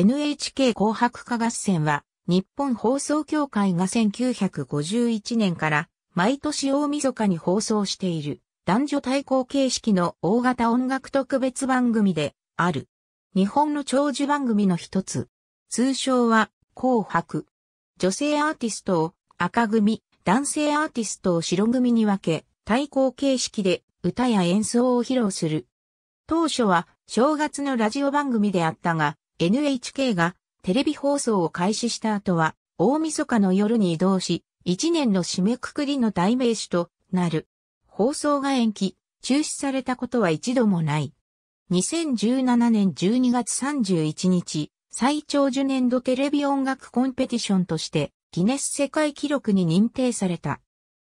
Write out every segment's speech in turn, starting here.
NHK 紅白歌合戦は、日本放送協会が1951年から毎年大晦日に放送している男女対抗形式の大型音楽特別番組である。日本の長寿番組の一つ。通称は紅白。女性アーティストを赤組、男性アーティストを白組に分け、対抗形式で歌や演奏を披露する。当初は正月のラジオ番組であったが、NHK がテレビ放送を開始した後は、大晦日の夜に移動し、一年の締めくくりの代名詞となる。放送が延期、中止されたことは一度もない。2017年12月31日、最長寿年度テレビ音楽コンペティションとして、ギネス世界記録に認定された。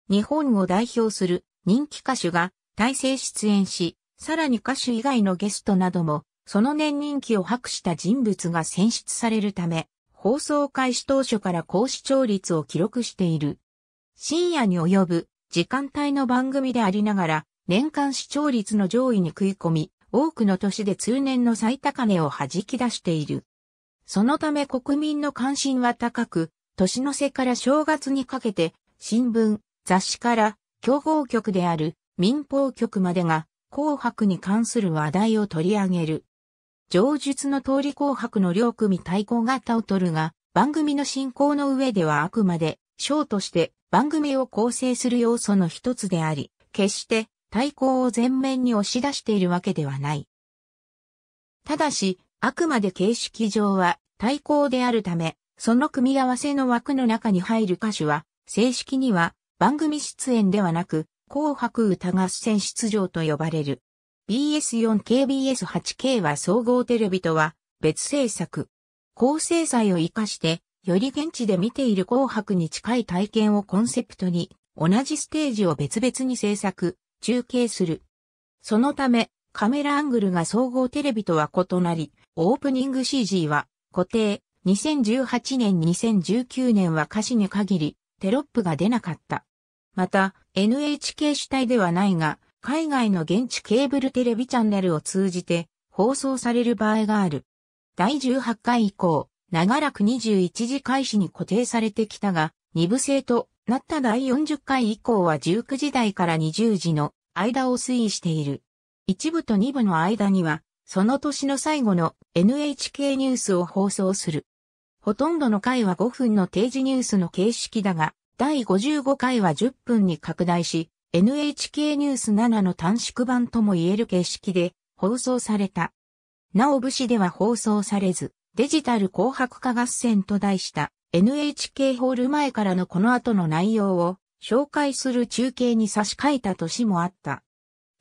日本を代表する人気歌手が大勢出演し、さらに歌手以外のゲストなどもその年人気を博した人物が選出されるため、放送開始当初から高視聴率を記録している。深夜に及ぶ時間帯の番組でありながら、年間視聴率の上位に食い込み、多くの年で通年の最高値を弾き出している。そのため国民の関心は高く、年の瀬から正月にかけて、新聞、雑誌から競合局である民放局までが紅白に関する話題を取り上げる。上述の通り紅白の両組対抗型を取るが、番組の進行の上ではあくまで、ショーとして番組を構成する要素の一つであり、決して対抗を前面に押し出しているわけではない。ただし、あくまで形式上は対抗であるため、その組み合わせの枠の中に入る歌手は、正式には番組出演ではなく、紅白歌合戦出場と呼ばれる。BS4KBS8K は総合テレビとは別制作。高精細を活かして、より現地で見ている紅白に近い体験をコンセプトに、同じステージを別々に制作、中継する。そのため、カメラアングルが総合テレビとは異なり、オープニング CG は固定、2018年2019年は歌詞に限り、テロップが出なかった。また、NHK 主体ではないが、海外の現地ケーブルテレビチャンネルを通じて放送される場合がある。第18回以降、長らく21時開始に固定されてきたが、2部制となった第40回以降は19時台から20時の間を推移している。1部と2部の間には、その年の最後の NHK ニュースを放送する。ほとんどの回は5分の定時ニュースの形式だが、第55回は10分に拡大し、NHK ニュース7の短縮版とも言える形式で放送された。なお武士では放送されず、デジタル紅白化合戦と題した NHK ホール前からのこの後の内容を紹介する中継に差し替えた年もあった。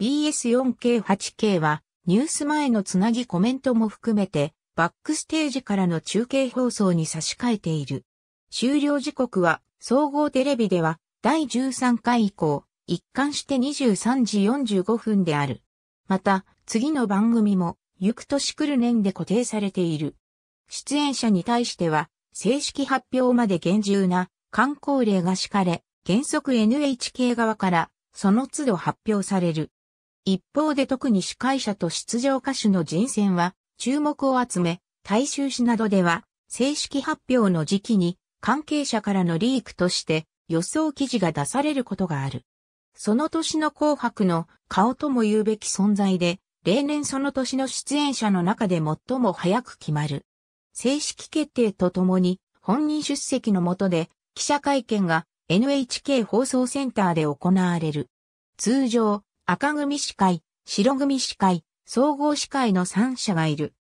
BS4K8K はニュース前のつなぎコメントも含めてバックステージからの中継放送に差し替えている。終了時刻は総合テレビでは第13回以降一貫して23時45分である。また、次の番組も、ゆく年来る年で固定されている。出演者に対しては、正式発表まで厳重な、観光令が敷かれ、原則 NHK 側から、その都度発表される。一方で特に司会者と出場歌手の人選は、注目を集め、大衆誌などでは、正式発表の時期に、関係者からのリークとして、予想記事が出されることがある。その年の紅白の顔とも言うべき存在で、例年その年の出演者の中で最も早く決まる。正式決定とともに、本人出席のもとで、記者会見が NHK 放送センターで行われる。通常、赤組司会、白組司会、総合司会の3者がいる。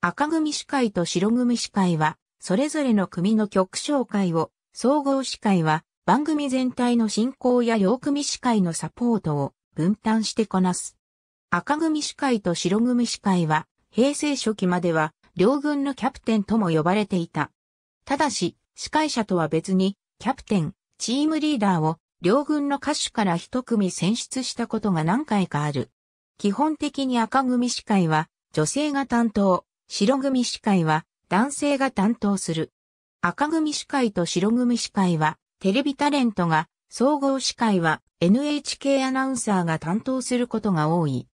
赤組司会と白組司会は、それぞれの組の曲紹介を、総合司会は番組全体の進行や両組司会のサポートを分担してこなす。赤組司会と白組司会は、平成初期までは、両軍のキャプテンとも呼ばれていた。ただし、司会者とは別に、キャプテン、チームリーダーを、両軍の歌手から一組選出したことが何回かある。基本的に赤組司会は、女性が担当、白組司会は、男性が担当する。赤組司会と白組司会は、テレビタレントが、総合司会は NHK アナウンサーが担当することが多い。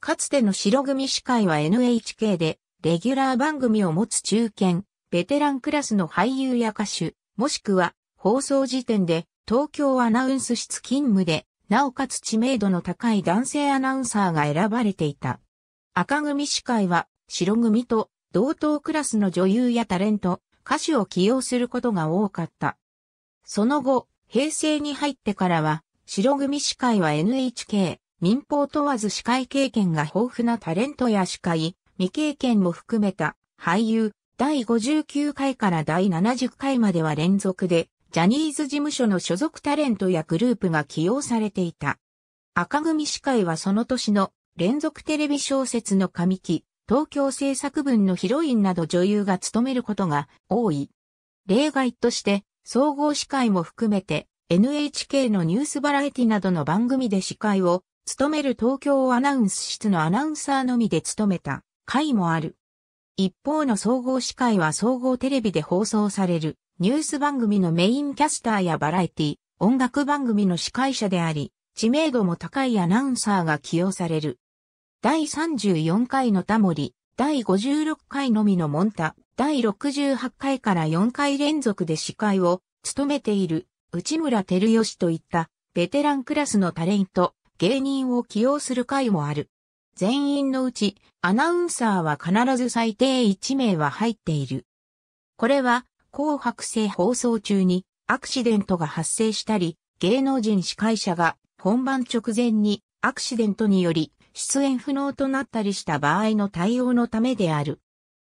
かつての白組司会は NHK で、レギュラー番組を持つ中堅、ベテランクラスの俳優や歌手、もしくは、放送時点で、東京アナウンス室勤務で、なおかつ知名度の高い男性アナウンサーが選ばれていた。赤組司会は、白組と同等クラスの女優やタレント、歌手を起用することが多かった。その後、平成に入ってからは、白組司会は NHK、民放問わず司会経験が豊富なタレントや司会、未経験も含めた俳優、第59回から第70回までは連続で、ジャニーズ事務所の所属タレントやグループが起用されていた。赤組司会はその年の連続テレビ小説の紙期、東京制作文のヒロインなど女優が務めることが多い。例外として、総合司会も含めて NHK のニュースバラエティなどの番組で司会を務める東京アナウンス室のアナウンサーのみで務めた会もある。一方の総合司会は総合テレビで放送されるニュース番組のメインキャスターやバラエティ、音楽番組の司会者であり、知名度も高いアナウンサーが起用される。第34回のタモリ、第56回のみのモンタ、第68回から4回連続で司会を務めている内村照義といったベテランクラスのタレント、芸人を起用する会もある。全員のうちアナウンサーは必ず最低1名は入っている。これは紅白星放送中にアクシデントが発生したり、芸能人司会者が本番直前にアクシデントにより出演不能となったりした場合の対応のためである。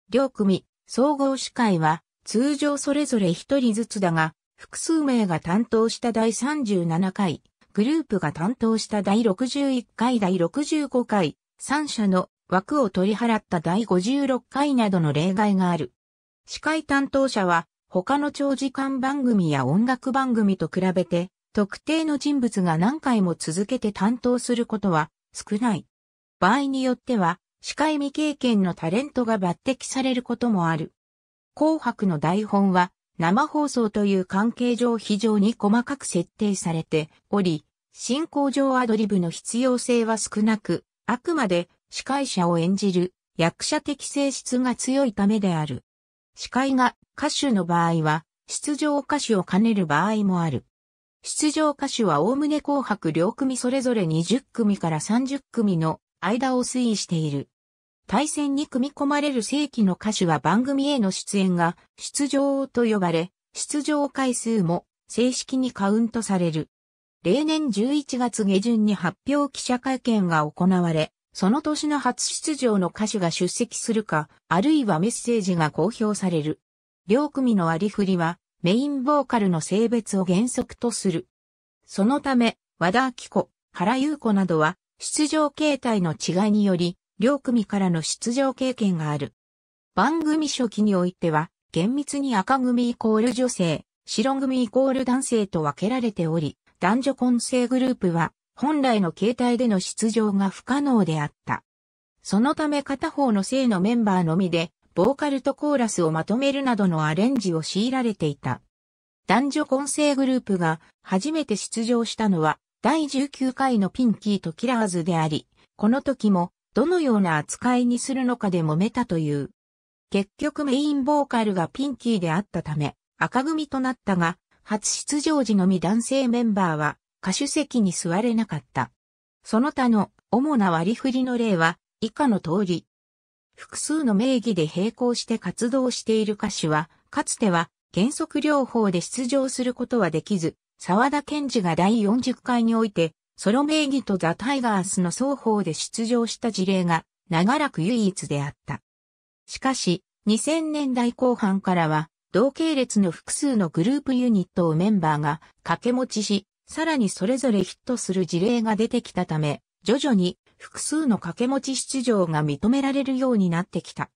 両組、総合司会は通常それぞれ一人ずつだが、複数名が担当した第37回、グループが担当した第61回第65回、3社の枠を取り払った第56回などの例外がある。司会担当者は他の長時間番組や音楽番組と比べて特定の人物が何回も続けて担当することは少ない。場合によっては司会未経験のタレントが抜擢されることもある。紅白の台本は生放送という関係上非常に細かく設定されており、進行上アドリブの必要性は少なく、あくまで司会者を演じる役者的性質が強いためである。司会が歌手の場合は出場歌手を兼ねる場合もある。出場歌手は概ね紅白両組それぞれ20組から30組の間を推移している。対戦に組み込まれる正規の歌手は番組への出演が出場と呼ばれ、出場回数も正式にカウントされる。例年11月下旬に発表記者会見が行われ、その年の初出場の歌手が出席するか、あるいはメッセージが公表される。両組の割り振りは、メインボーカルの性別を原則とする。そのため、和田明子、原優子などは、出場形態の違いにより、両組からの出場経験がある。番組初期においては、厳密に赤組イコール女性、白組イコール男性と分けられており、男女混成グループは、本来の形態での出場が不可能であった。そのため片方の性のメンバーのみで、ボーカルとコーラスをまとめるなどのアレンジを強いられていた。男女混成グループが初めて出場したのは第19回のピンキーとキラーズであり、この時もどのような扱いにするのかで揉めたという。結局メインボーカルがピンキーであったため、赤組となったが、初出場時のみ男性メンバーは歌手席に座れなかった。その他の主な割り振りの例は以下の通り。複数の名義で並行して活動している歌手は、かつては原則療法で出場することはできず、沢田健二が第40回においてソロ名義とザ・タイガースの双方で出場した事例が長らく唯一であった。しかし、2000年代後半からは、同系列の複数のグループユニットをメンバーが掛け持ちし、さらにそれぞれヒットする事例が出てきたため、徐々に複数の掛け持ち出場が認められるようになってきた。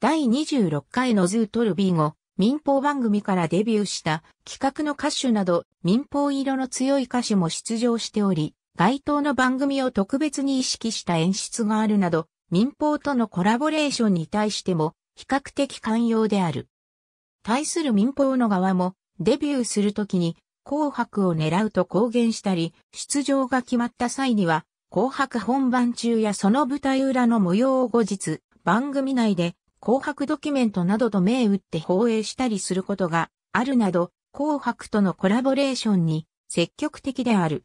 第26回のズートルビー後、民放番組からデビューした企画の歌手など民放色の強い歌手も出場しており、該当の番組を特別に意識した演出があるなど、民放とのコラボレーションに対しても比較的寛容である。対する民放の側もデビューするときに紅白を狙うと公言したり、出場が決まった際には紅白本番中やその舞台裏の模様を後日、番組内で紅白ドキュメントなどと銘打って放映したりすることがあるなど、紅白とのコラボレーションに積極的である。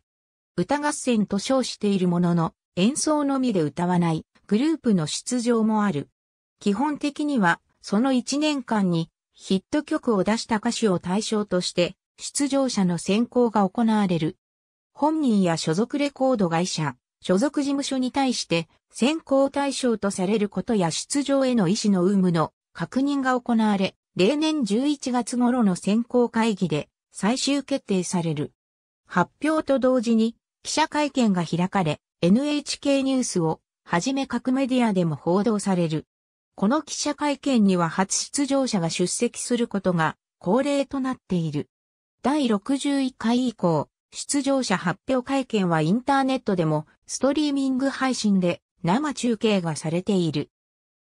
歌合戦と称しているものの、演奏のみで歌わないグループの出場もある。基本的には、その1年間にヒット曲を出した歌手を対象として、出場者の選考が行われる。本人や所属レコード会社、所属事務所に対して選考対象とされることや出場への意思の有無の確認が行われ、例年11月頃の選考会議で最終決定される。発表と同時に記者会見が開かれ、NHK ニュースをはじめ各メディアでも報道される。この記者会見には初出場者が出席することが恒例となっている。第61回以降、出場者発表会見はインターネットでもストリーミング配信で生中継がされている。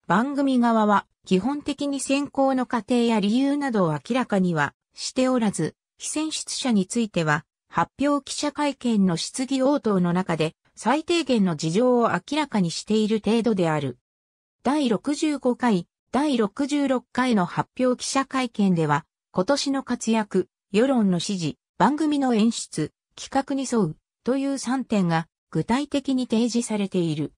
番組側は基本的に選考の過程や理由などを明らかにはしておらず、非選出者については発表記者会見の質疑応答の中で最低限の事情を明らかにしている程度である。第65回、第66回の発表記者会見では、今年の活躍、世論の支持、番組の演出、企画に沿う、という3点が具体的に提示されている。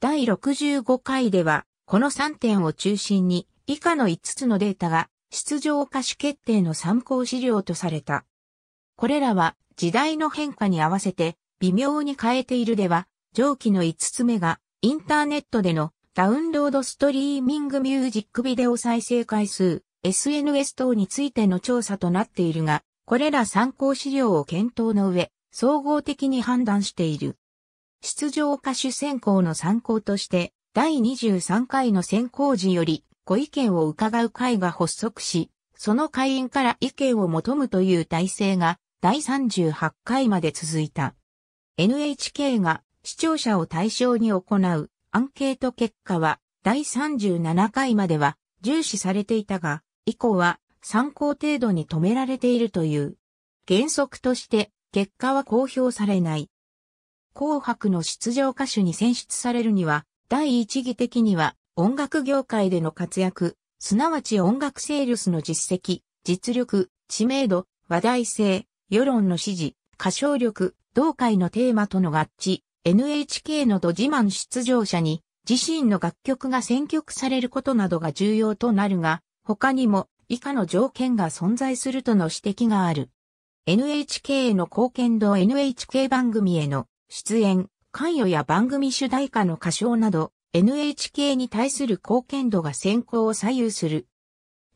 第65回では、この3点を中心に以下の5つのデータが出場歌手決定の参考資料とされた。これらは時代の変化に合わせて微妙に変えているでは、上記の5つ目がインターネットでのダウンロードストリーミングミュージックビデオ再生回数 SNS 等についての調査となっているが、これら参考資料を検討の上、総合的に判断している。出場歌手選考の参考として、第23回の選考時よりご意見を伺う会が発足し、その会員から意見を求むという体制が第38回まで続いた。NHK が視聴者を対象に行うアンケート結果は第37回までは重視されていたが、以降は参考程度に止められているという。原則として結果は公表されない。紅白の出場歌手に選出されるには第一義的には、音楽業界での活躍、すなわち音楽セールスの実績、実力、知名度、話題性、世論の支持、歌唱力、同会のテーマとの合致、NHK のど自慢出場者に自身の楽曲が選曲されることなどが重要となるが、他にも以下の条件が存在するとの指摘がある。NHK への貢献度 NHK 番組への出演、関与や番組主題歌の歌唱など、NHK に対する貢献度が先行を左右する。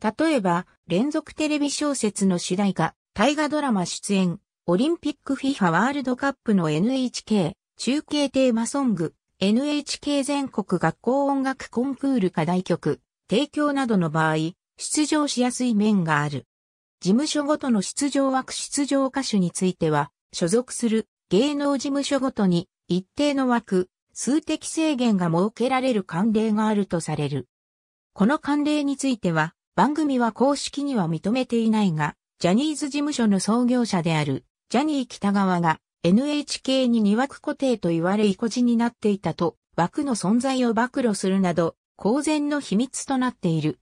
例えば、連続テレビ小説の主題歌、大河ドラマ出演、オリンピック FIFA ワールドカップの NHK、中継テーマソング、NHK 全国学校音楽コンクール課題曲、提供などの場合、出場しやすい面がある。事務所ごとの出場枠出場歌手については、所属する芸能事務所ごとに一定の枠、数的制限が設けられる慣例があるとされる。この慣例については、番組は公式には認めていないが、ジャニーズ事務所の創業者である、ジャニー北川が NHK に2枠固定と言われ意固地になっていたと、枠の存在を暴露するなど、公然の秘密となっている。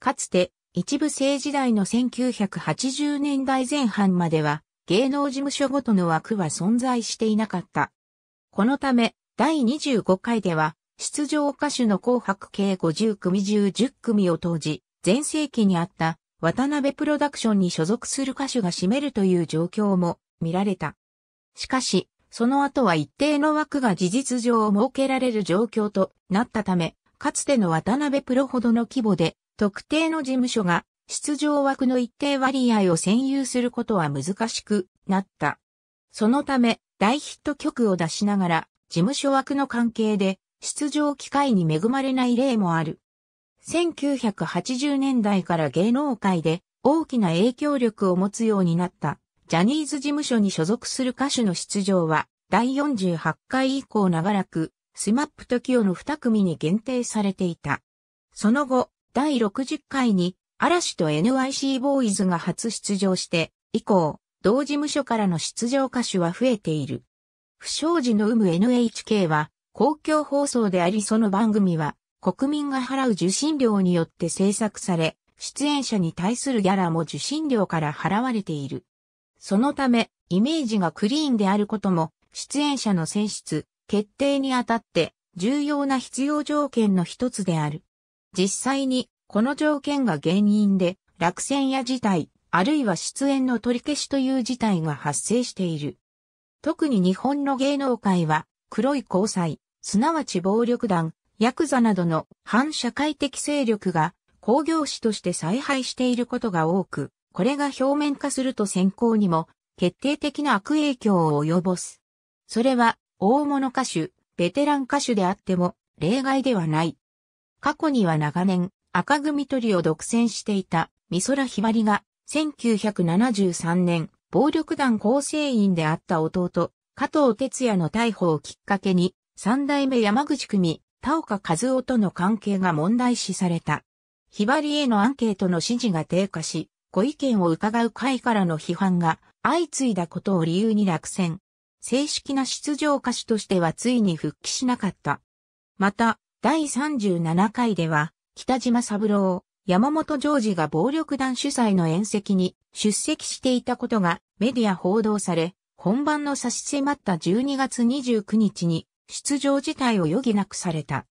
かつて、一部政時代の1980年代前半までは、芸能事務所ごとの枠は存在していなかった。このため、第25回では、出場歌手の紅白計50組中10組を当時、前世紀にあった渡辺プロダクションに所属する歌手が占めるという状況も見られた。しかし、その後は一定の枠が事実上設けられる状況となったため、かつての渡辺プロほどの規模で、特定の事務所が出場枠の一定割合を占有することは難しくなった。そのため、大ヒット曲を出しながら、事務所枠の関係で、出場機会に恵まれない例もある。1980年代から芸能界で大きな影響力を持つようになったジャニーズ事務所に所属する歌手の出場は第48回以降長らくスマップとキオの2組に限定されていた。その後、第60回に嵐と NYC ボーイズが初出場して以降、同事務所からの出場歌手は増えている。不祥事の有無 NHK は公共放送でありその番組は国民が払う受信料によって制作され、出演者に対するギャラも受信料から払われている。そのため、イメージがクリーンであることも、出演者の選出、決定にあたって重要な必要条件の一つである。実際に、この条件が原因で、落選や事態、あるいは出演の取り消しという事態が発生している。特に日本の芸能界は、黒い交際、すなわち暴力団、ヤクザなどの反社会的勢力が工業士として采配していることが多く、これが表面化すると選考にも決定的な悪影響を及ぼす。それは大物歌手、ベテラン歌手であっても例外ではない。過去には長年赤組トリを独占していた美空ひばりが1973年、暴力団構成員であった弟、加藤哲也の逮捕をきっかけに、三代目山口組、田岡和夫との関係が問題視された。ひばりへのアンケートの指示が低下し、ご意見を伺う会からの批判が相次いだことを理由に落選。正式な出場歌手としてはついに復帰しなかった。また、第37回では、北島三郎、山本ジョージが暴力団主催の宴席に出席していたことがメディア報道され、本番の差し迫った12月29日に出場自体を余儀なくされた。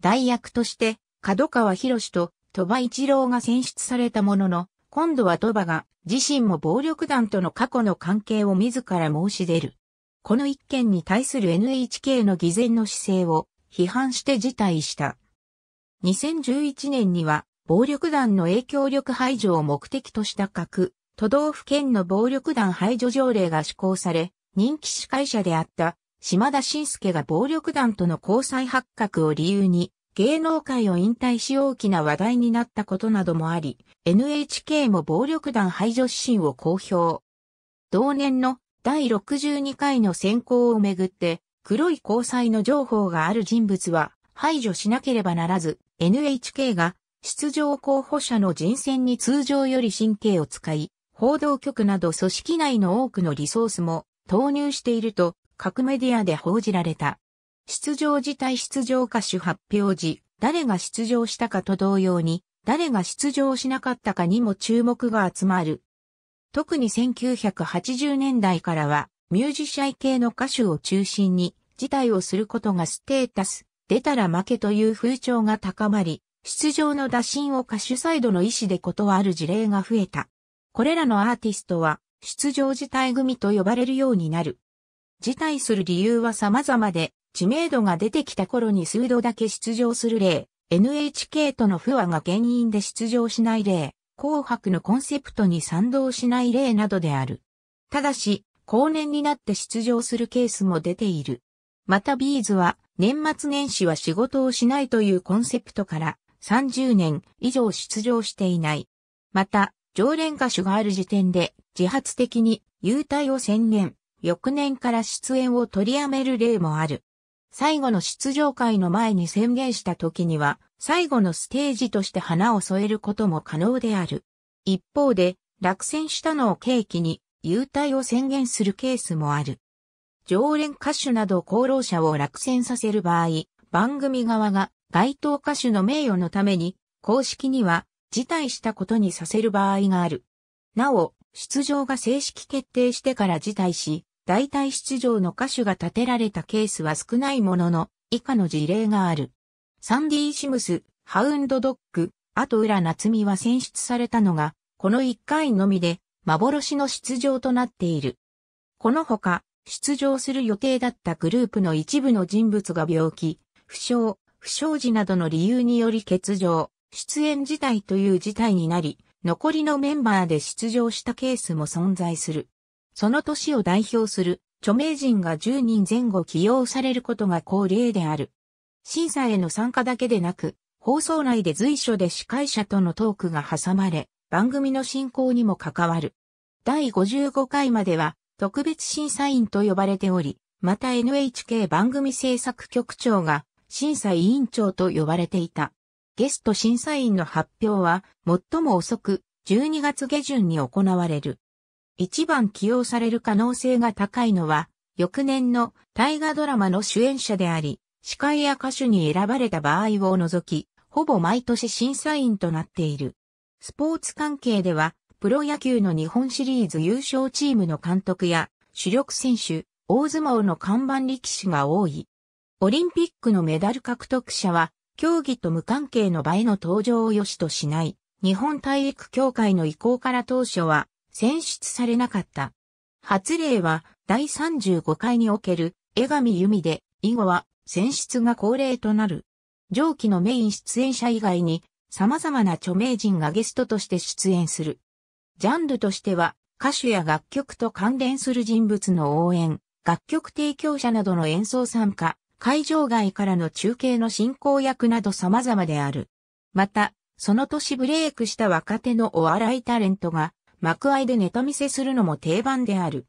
代役として角川博士と鳥羽一郎が選出されたものの、今度は鳥羽が自身も暴力団との過去の関係を自ら申し出る。この一件に対する NHK の偽善の姿勢を批判して辞退した。2011年には暴力団の影響力排除を目的とした各都道府県の暴力団排除条例が施行され、人気司会者であった島田晋介が暴力団との交際発覚を理由に芸能界を引退し大きな話題になったことなどもあり、NHK も暴力団排除指針を公表。同年の第62回の選考をめぐって、黒い交際の情報がある人物は排除しなければならず、NHK が出場候補者の人選に通常より神経を使い、報道局など組織内の多くのリソースも投入していると各メディアで報じられた。出場自体出場歌手発表時、誰が出場したかと同様に、誰が出場しなかったかにも注目が集まる。特に1980年代からは、ミュージシャン系の歌手を中心に、辞退をすることがステータス、出たら負けという風潮が高まり、出場の打診を歌手サイドの意思で断る事例が増えた。これらのアーティストは出場辞退組と呼ばれるようになる。辞退する理由は様々で、知名度が出てきた頃に数度だけ出場する例、NHK との不和が原因で出場しない例、紅白のコンセプトに賛同しない例などである。ただし、後年になって出場するケースも出ている。またビーズは、年末年始は仕事をしないというコンセプトから、30年以上出場していない。また、常連歌手がある時点で自発的に優待を宣言、翌年から出演を取りやめる例もある。最後の出場会の前に宣言した時には、最後のステージとして花を添えることも可能である。一方で、落選したのを契機に、優待を宣言するケースもある。常連歌手など功労者を落選させる場合、番組側が該当歌手の名誉のために、公式には辞退したことにさせる場合がある。なお、出場が正式決定してから辞退し、代替出場の歌手が立てられたケースは少ないものの、以下の事例がある。サンディ・シムス、ハウンドドッグ、と浦夏美は選出されたのが、この1回のみで、幻の出場となっている。このほか、出場する予定だったグループの一部の人物が病気、負傷、不祥事などの理由により欠場、出演自体という事態になり、残りのメンバーで出場したケースも存在する。その年を代表する著名人が10人前後起用されることが恒例である。審査への参加だけでなく、放送内で随所で司会者とのトークが挟まれ、番組の進行にも関わる。第55回までは特別審査員と呼ばれており、また NHK 番組制作局長が審査委員長と呼ばれていた。ゲスト審査員の発表は最も遅く12月下旬に行われる。一番起用される可能性が高いのは翌年の大河ドラマの主演者であり、司会や歌手に選ばれた場合を除き、ほぼ毎年審査員となっている。スポーツ関係では、プロ野球の日本シリーズ優勝チームの監督や、主力選手、大相撲の看板力士が多い。オリンピックのメダル獲得者は、競技と無関係の場への登場を良しとしない、日本体育協会の意向から当初は、選出されなかった。初例は、第35回における、江上由美で、以後は、選出が恒例となる。上記のメイン出演者以外に、様々な著名人がゲストとして出演する。ジャンルとしては、歌手や楽曲と関連する人物の応援、楽曲提供者などの演奏参加、会場外からの中継の進行役など様々である。また、その年ブレイクした若手のお笑いタレントが、幕間でネタ見せするのも定番である。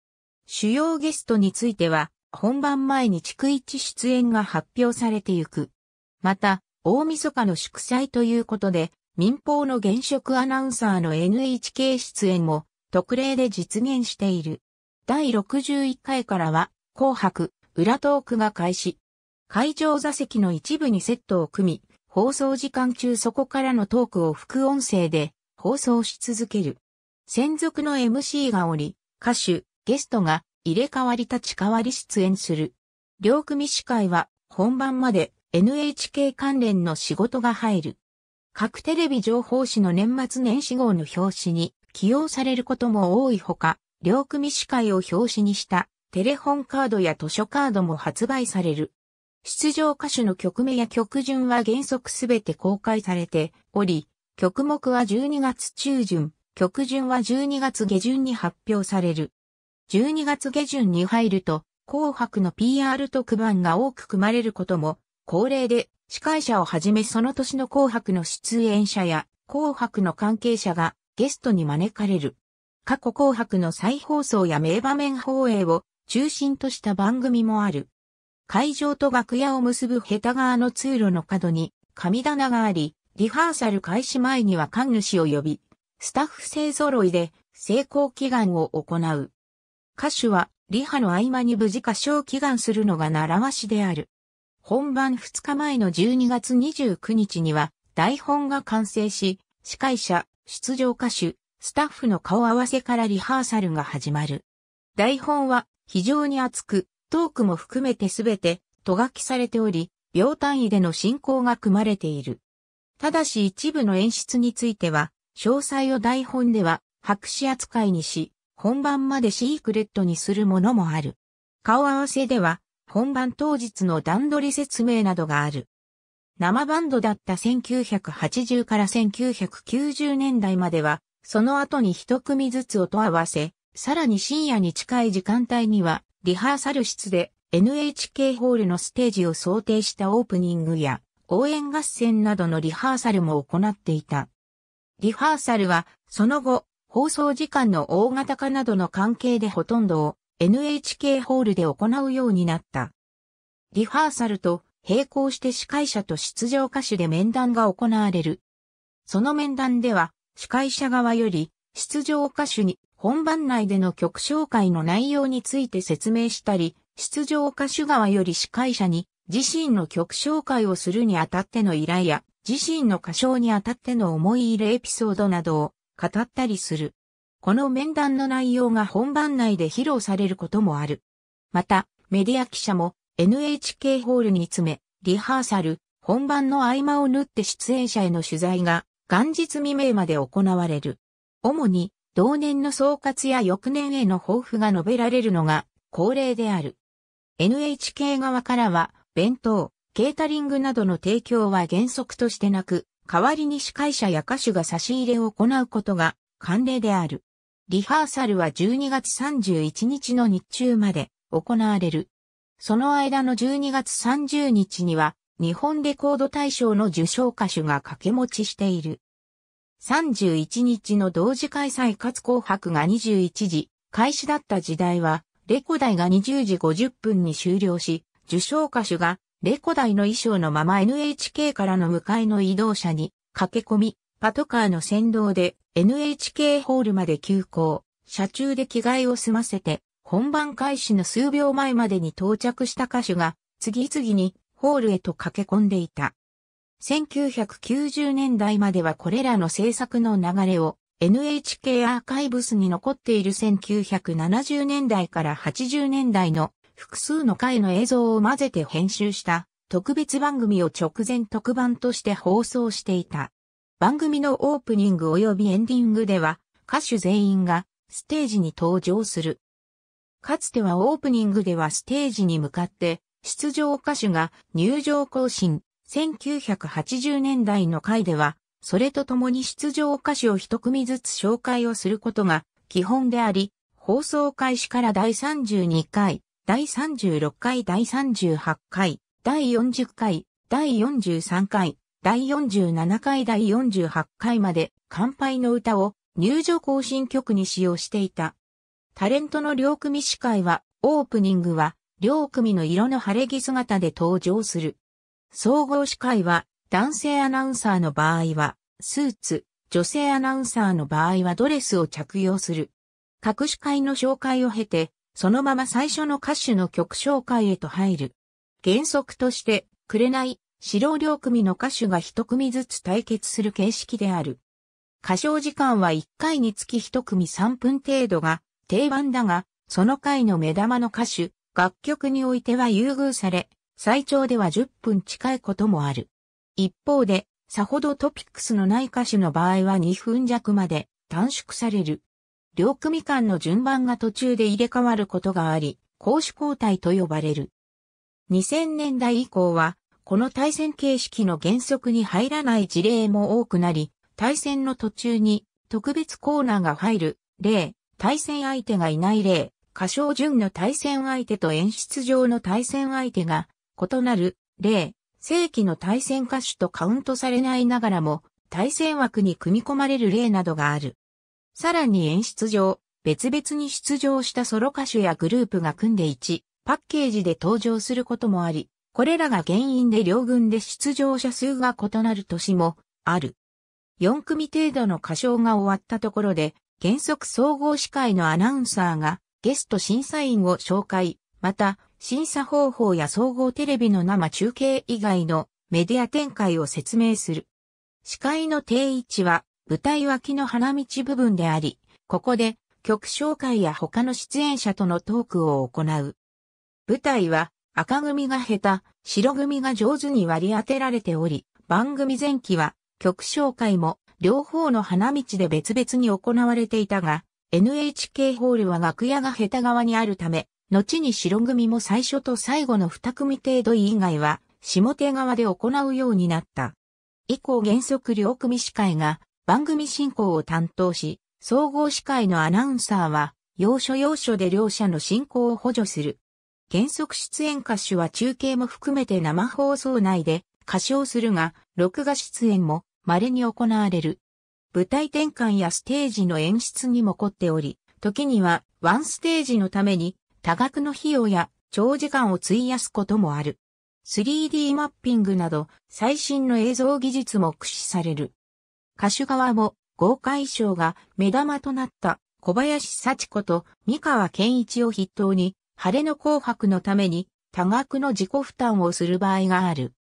主要ゲストについては、本番前に逐一出演が発表されてゆく。また、大晦日の祝祭ということで、民放の現職アナウンサーの NHK 出演も特例で実現している。第61回からは、紅白、裏トークが開始。会場座席の一部にセットを組み、放送時間中そこからのトークを副音声で放送し続ける。専属の MC がおり、歌手、ゲストが入れ替わり立ち替わり出演する。両組司会は本番まで NHK 関連の仕事が入る。各テレビ情報誌の年末年始号の表紙に起用されることも多いほか、両組司会を表紙にしたテレホンカードや図書カードも発売される。出場歌手の曲名や曲順は原則すべて公開されており、曲目は12月中旬、曲順は12月下旬に発表される。12月下旬に入ると、紅白の PR 特番が多く組まれることも恒例で、司会者をはじめその年の紅白の出演者や紅白の関係者がゲストに招かれる。過去紅白の再放送や名場面放映を中心とした番組もある。会場と楽屋を結ぶ下手側の通路の角に神棚があり、リハーサル開始前には神主を呼び、スタッフ勢揃いで成功祈願を行う。歌手はリハの合間に無事歌唱祈願するのが習わしである。本番2日前の12月29日には台本が完成し、司会者、出場歌手、スタッフの顔合わせからリハーサルが始まる。台本は非常に厚く、トークも含めてすべて、と書きされており、秒単位での進行が組まれている。ただし一部の演出については、詳細を台本では白紙扱いにし、本番までシークレットにするものもある。顔合わせでは、本番当日の段取り説明などがある。生バンドだった1980から1990年代までは、その後に一組ずつ音合わせ、さらに深夜に近い時間帯には、リハーサル室で NHK ホールのステージを想定したオープニングや応援合戦などのリハーサルも行っていた。リハーサルはその後放送時間の大型化などの関係でほとんどを NHK ホールで行うようになった。リハーサルと並行して司会者と出場歌手で面談が行われる。その面談では司会者側より出場歌手に本番内での曲紹介の内容について説明したり、出場歌手側より司会者に自身の曲紹介をするにあたっての依頼や、自身の歌唱にあたっての思い入れエピソードなどを語ったりする。この面談の内容が本番内で披露されることもある。また、メディア記者も NHK ホールに詰め、リハーサル、本番の合間を縫って出演者への取材が元日未明まで行われる。主に同年の総括や翌年への抱負が述べられるのが恒例である。NHK 側からは、弁当、ケータリングなどの提供は原則としてなく、代わりに司会者や歌手が差し入れを行うことが慣例である。リハーサルは12月31日の日中まで行われる。その間の12月30日には、日本レコード大賞の受賞歌手が掛け持ちしている。31日の同時開催かつ紅白が21時開始だった時代は、レコ大が20時50分に終了し、受賞歌手がレコ大の衣装のまま NHK からの向かいの移動車に駆け込み、パトカーの先導で NHK ホールまで急行、車中で着替えを済ませて、本番開始の数秒前までに到着した歌手が、次々にホールへと駆け込んでいた。1990年代まではこれらの制作の流れを NHK アーカイブスに残っている1970年代から80年代の複数の回の映像を混ぜて編集した特別番組を直前特番として放送していた。番組のオープニング及びエンディングでは歌手全員がステージに登場する。かつてはオープニングではステージに向かって出場歌手が入場行進、1980年代の回では、それと共に出場歌詞を一組ずつ紹介をすることが基本であり、放送開始から第32回、第36回、第38回、第40回、第43回、第47回、第48回まで乾杯の歌を入場更新曲に使用していた。タレントの両組司会は、オープニングは、両組の色の晴れ着姿で登場する。総合司会は、男性アナウンサーの場合は、スーツ、女性アナウンサーの場合はドレスを着用する。各司会の紹介を経て、そのまま最初の歌手の曲紹介へと入る。原則として、紅、白両組の歌手が一組ずつ対決する形式である。歌唱時間は1回につき一組3分程度が定番だが、その回の目玉の歌手、楽曲においては優遇され、最長では10分近いこともある。一方で、さほどトピックスのない歌手の場合は2分弱まで短縮される。両組間の順番が途中で入れ替わることがあり、攻守交代と呼ばれる。2000年代以降は、この対戦形式の原則に入らない事例も多くなり、対戦の途中に特別コーナーが入る例、対戦相手がいない例、歌唱順の対戦相手と演出上の対戦相手が異なる、例、正規の対戦歌手とカウントされないながらも、対戦枠に組み込まれる例などがある。さらに演出上、別々に出場したソロ歌手やグループが組んで1、パッケージで登場することもあり、これらが原因で両軍で出場者数が異なる年もある。4組程度の歌唱が終わったところで、原則総合司会のアナウンサーがゲスト審査員を紹介、また審査方法や総合テレビの生中継以外のメディア展開を説明する。司会の定位置は舞台脇の花道部分であり、ここで曲紹介や他の出演者とのトークを行う。舞台は赤組が下手、白組が上手に割り当てられており、番組前期は曲紹介も両方の花道で別々に行われていたが、NHK ホールは楽屋が下手側にあるため、後に白組も最初と最後の二組程度以外は、下手側で行うようになった。以降原則両組司会が番組進行を担当し、総合司会のアナウンサーは、要所要所で両者の進行を補助する。原則出演歌手は中継も含めて生放送内で歌唱するが、録画出演も稀に行われる。舞台転換やステージの演出にも凝っており、時にはワンステージのために多額の費用や長時間を費やすこともある。3D マッピングなど最新の映像技術も駆使される。歌手側も豪華衣装が目玉となった小林幸子と三河健一を筆頭に晴れの紅白のために多額の自己負担をする場合がある。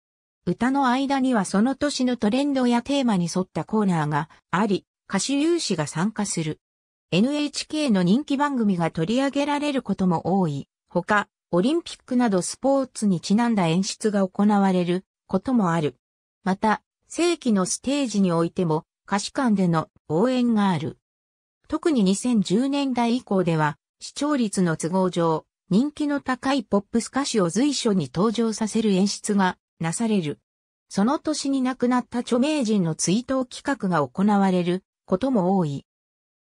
歌の間にはその年のトレンドやテーマに沿ったコーナーがあり、歌手有志が参加する。NHK の人気番組が取り上げられることも多い。ほか、オリンピックなどスポーツにちなんだ演出が行われることもある。また、正規のステージにおいても歌詞館での応援がある。特に2010年代以降では、視聴率の都合上、人気の高いポップス歌詞を随所に登場させる演出がなされる。その年に亡くなった著名人の追悼企画が行われることも多い。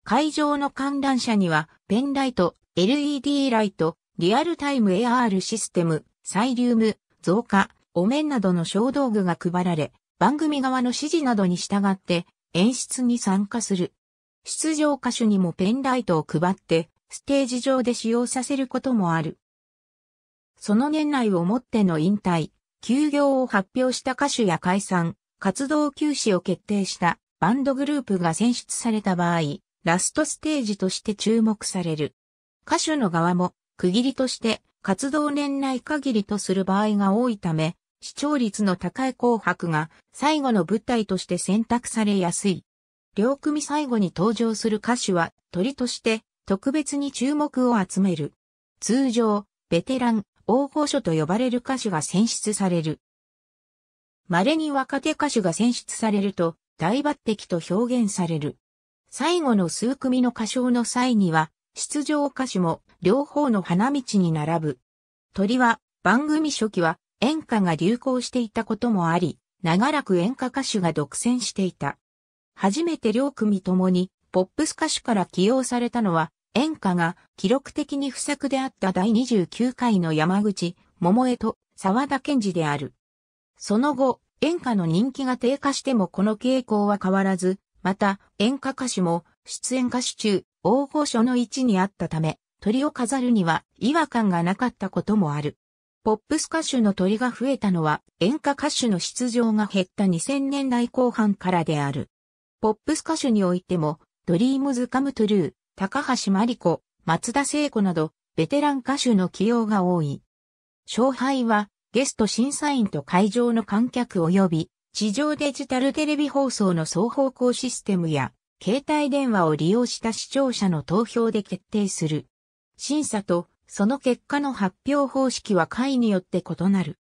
会場の観覧車には、ペンライト、LED ライト、リアルタイム AR システム、サイリウム、増加、お面などの小道具が配られ、番組側の指示などに従って演出に参加する。出場歌手にもペンライトを配って、ステージ上で使用させることもある。その年内をもっての引退、休業を発表した歌手や解散、活動休止を決定したバンドグループが選出された場合、ラストステージとして注目される。歌手の側も区切りとして活動年内限りとする場合が多いため、視聴率の高い紅白が最後の舞台として選択されやすい。両組最後に登場する歌手は鳥として特別に注目を集める。通常、ベテラン、大御所と呼ばれる歌手が選出される。稀に若手歌手が選出されると大抜擢と表現される。最後の数組の歌唱の際には、出場歌手も両方の花道に並ぶ。鳥は番組初期は演歌が流行していたこともあり、長らく演歌歌手が独占していた。初めて両組ともにポップス歌手から起用されたのは、演歌が記録的に不作であった第29回の山口、桃江と沢田健二である。その後、演歌の人気が低下してもこの傾向は変わらず、また、演歌歌手も出演歌手中、大御所の位置にあったため、鳥を飾るには違和感がなかったこともある。ポップス歌手の鳥が増えたのは演歌歌手の出場が減った2000年代後半からである。ポップス歌手においても、ドリームズカムトゥルー、高橋真理子、松田聖子など、ベテラン歌手の起用が多い。勝敗は、ゲスト審査員と会場の観客及び地上デジタルテレビ放送の双方向システムや、携帯電話を利用した視聴者の投票で決定する。審査と、その結果の発表方式は会によって異なる。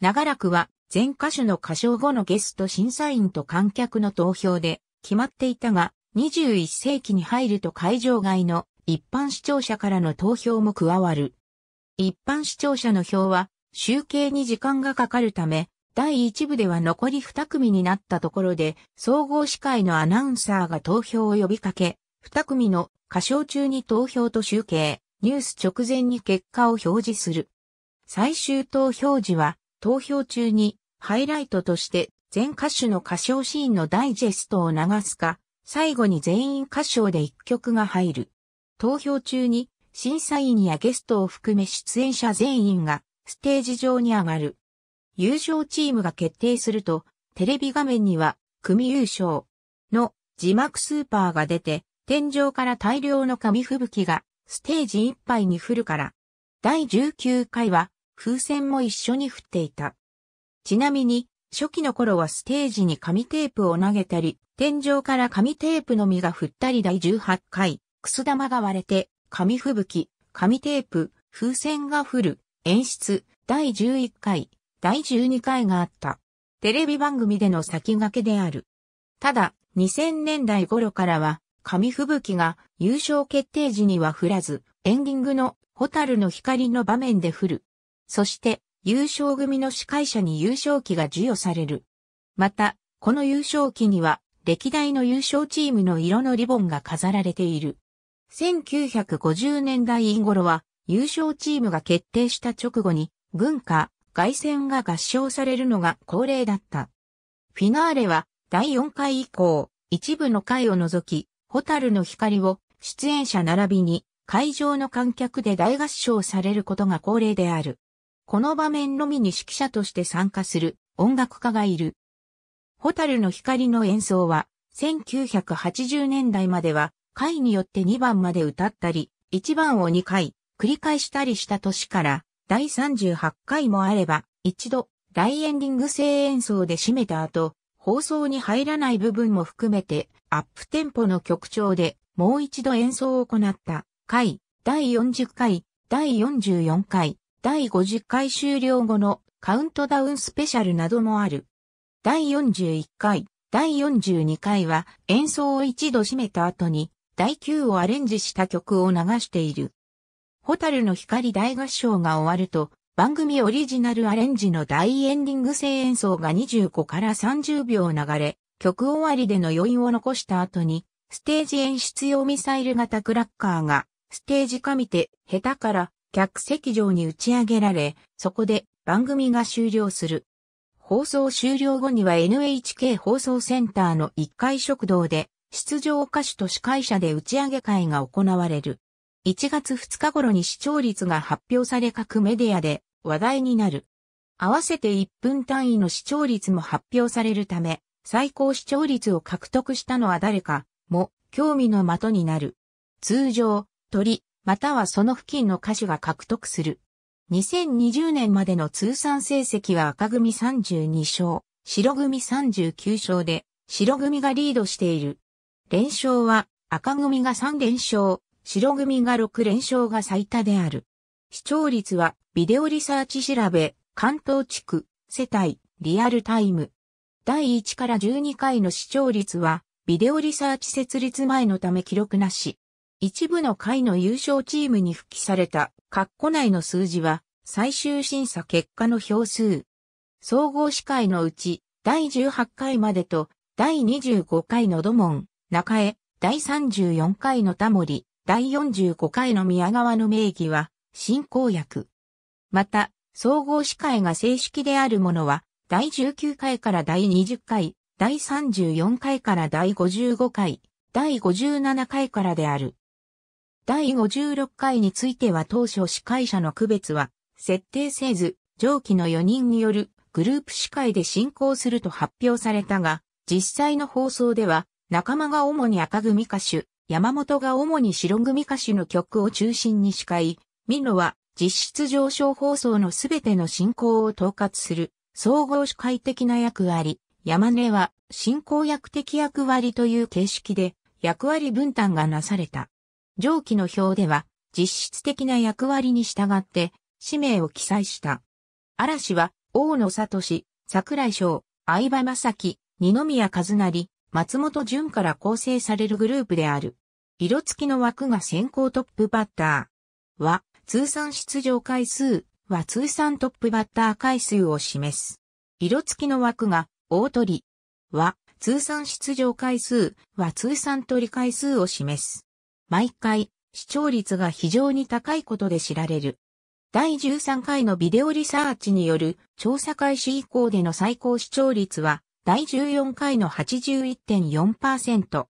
長らくは、全歌手の歌唱後のゲスト審査員と観客の投票で決まっていたが、21世紀に入ると会場外の一般視聴者からの投票も加わる。一般視聴者の票は集計に時間がかかるため、第1部では残り2組になったところで、総合司会のアナウンサーが投票を呼びかけ、2組の歌唱中に投票と集計、ニュース直前に結果を表示する。最終投票時は、投票中にハイライトとして全歌手の歌唱シーンのダイジェストを流すか、最後に全員歌唱で1曲が入る。投票中に審査員やゲストを含め出演者全員がステージ上に上がる。優勝チームが決定すると、テレビ画面には、組優勝の字幕スーパーが出て、天井から大量の紙吹雪がステージいっぱいに降るから。第19回は風船も一緒に降っていた。ちなみに、初期の頃はステージに紙テープを投げたり、天井から紙テープの実が降ったり第18回、くす玉が割れて、紙吹雪、紙テープ、風船が降る、演出、第11回、第12回があった。テレビ番組での先駆けである。ただ、2000年代頃からは、紙吹雪が優勝決定時には降らず、エンディングのホタルの光の場面で降る。そして、優勝組の司会者に優勝旗が授与される。また、この優勝旗には、歴代の優勝チームの色のリボンが飾られている。1950年代頃は、優勝チームが決定した直後に、軍歌、凱旋が合唱されるのが恒例だった。フィナーレは第4回以降、一部の回を除き、ホタルの光を出演者並びに会場の観客で大合唱されることが恒例である。この場面のみに指揮者として参加する音楽家がいる。ホタルの光の演奏は、1980年代までは、回によって2番まで歌ったり、1番を2回、繰り返したりした年から、第38回もあれば、一度、大エンディング声演奏で締めた後、放送に入らない部分も含めて、アップテンポの曲調で、もう一度演奏を行った回、第40回、第44回、第50回終了後のカウントダウンスペシャルなどもある。第41回、第42回は演奏を一度締めた後に、第9をアレンジした曲を流している。ホタルの光大合唱が終わると、番組オリジナルアレンジの大エンディング声演奏が25から30秒流れ、曲終わりでの余韻を残した後に、ステージ演出用ミサイル型クラッカーが、ステージ上て、下手から客席上に打ち上げられ、そこで番組が終了する。放送終了後には NHK 放送センターの1階食堂で、出場歌手と司会者で打ち上げ会が行われる。1月2日頃に視聴率が発表され各メディアで話題になる。合わせて1分単位の視聴率も発表されるため、最高視聴率を獲得したのは誰かも興味の的になる。通常、鳥、またはその付近の歌手が獲得する。2020年までの通算成績は赤組32勝、白組39勝で、白組がリードしている。連勝は赤組が3連勝、白組が6連勝が最多である。視聴率は、ビデオリサーチ調べ、関東地区、世帯、リアルタイム。第1から12回の視聴率は、ビデオリサーチ設立前のため記録なし。一部の回の優勝チームに復帰された、括弧内の数字は、最終審査結果の票数。総合司会のうち、第18回までと、第25回の土門、中江、第34回のタモリ、第45回の宮川の名義は、新公約。また、総合司会が正式であるものは、第19回から第20回、第34回から第55回、第57回からである。第56回については当初司会者の区別は、設定せず、上記の4人によるグループ司会で進行すると発表されたが、実際の放送では、仲間が主に赤組歌手、山本が主に白組歌手の曲を中心に司会、ミノは実質上昇放送のすべての進行を統括する総合司会的な役割、山根は進行役的役割という形式で役割分担がなされた。上記の表では実質的な役割に従って氏名を記載した。嵐は大野聡、桜井翔、相葉正樹、二宮和成、松本潤から構成されるグループである。色付きの枠が先行トップバッターは通算出場回数は通算トップバッター回数を示す。色付きの枠が大鳥は通算出場回数は通算取り回数を示す。毎回視聴率が非常に高いことで知られる。第13回のビデオリサーチによる調査開始以降での最高視聴率は第14回の81.4%。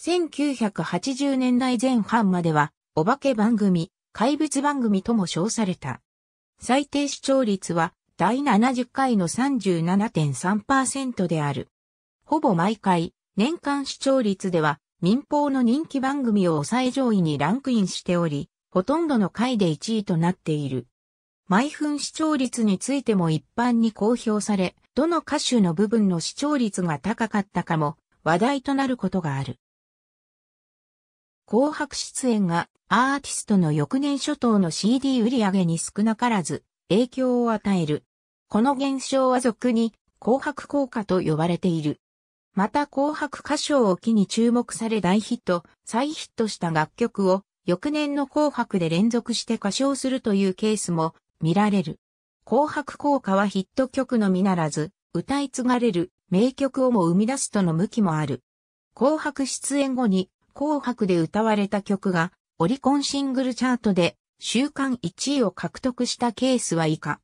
1980年代前半までは、お化け番組、怪物番組とも称された。最低視聴率は、第70回の37.3%である。ほぼ毎回、年間視聴率では、民放の人気番組を抑え上位にランクインしており、ほとんどの回で1位となっている。毎分視聴率についても一般に公表され、どの歌手の部分の視聴率が高かったかも話題となることがある。紅白出演がアーティストの翌年初頭の CD 売り上げに少なからず影響を与える。この現象は俗に紅白効果と呼ばれている。また紅白歌唱を機に注目され大ヒット、再ヒットした楽曲を翌年の紅白で連続して歌唱するというケースも見られる。紅白効果はヒット曲のみならず、歌い継がれる名曲をも生み出すとの向きもある。紅白出演後に紅白で歌われた曲がオリコンシングルチャートで週間1位を獲得したケースは以下。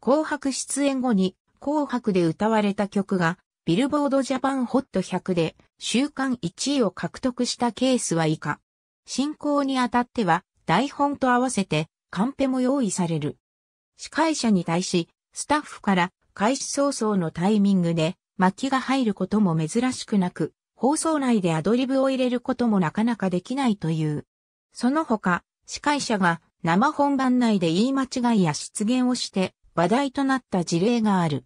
紅白出演後に紅白で歌われた曲がビルボードジャパンホット100で週間1位を獲得したケースは以下。進行にあたっては台本と合わせてカンペも用意される。司会者に対し、スタッフから開始早々のタイミングで巻きが入ることも珍しくなく、放送内でアドリブを入れることもなかなかできないという。その他、司会者が生本番内で言い間違いや失言をして話題となった事例がある。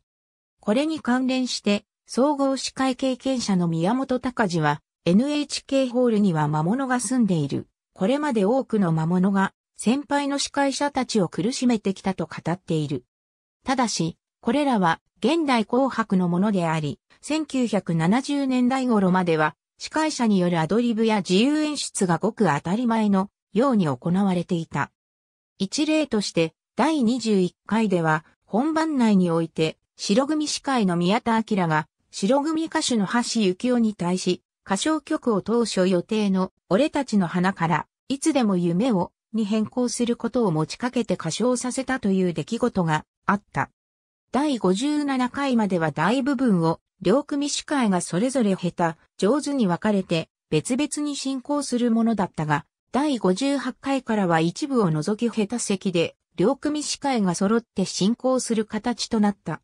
これに関連して、総合司会経験者の宮本隆は、NHK ホールには魔物が住んでいる。これまで多くの魔物が先輩の司会者たちを苦しめてきたと語っている。ただし、これらは現代紅白のものであり、1970年代頃までは司会者によるアドリブや自由演出がごく当たり前のように行われていた。一例として、第21回では本番内において、白組司会の宮田明が、白組歌手の橋幸夫に対し、歌唱曲を当初予定の俺たちの花から、いつでも夢をに変更することを持ちかけて歌唱させたという出来事があった。第57回までは大部分を両組司会がそれぞれ下手、上手に分かれて別々に進行するものだったが、第58回からは一部を除き下手席で両組司会が揃って進行する形となった。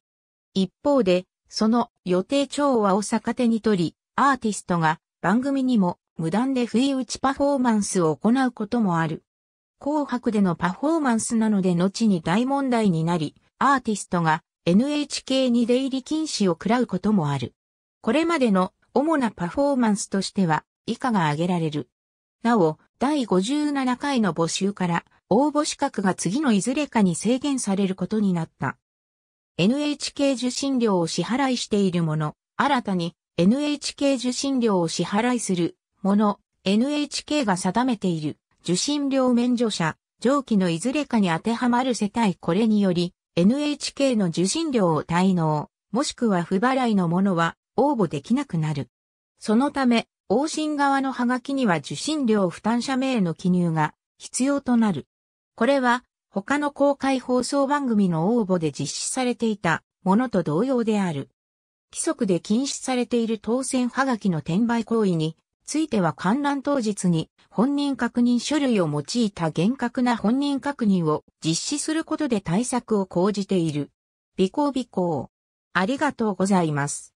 一方で、その予定調和を逆手にとり、アーティストが番組にも無断で不意打ちパフォーマンスを行うこともある。紅白でのパフォーマンスなので後に大問題になり、アーティストが NHK に出入り禁止を喰らうこともある。これまでの主なパフォーマンスとしては以下が挙げられる。なお、第57回の募集から応募資格が次のいずれかに制限されることになった。NHK 受信料を支払いしているもの、新たに NHK 受信料を支払いするもの、NHK が定めている受信料免除者、上記のいずれかに当てはまる世帯これにより、NHK の受信料を滞納、もしくは不払いのものは応募できなくなる。そのため、往診側のハガキには受信料負担者名の記入が必要となる。これは他の公開放送番組の応募で実施されていたものと同様である。規則で禁止されている当選ハガキの転売行為については観覧当日に本人確認書類を用いた厳格な本人確認を実施することで対策を講じている。備考備考。ありがとうございます。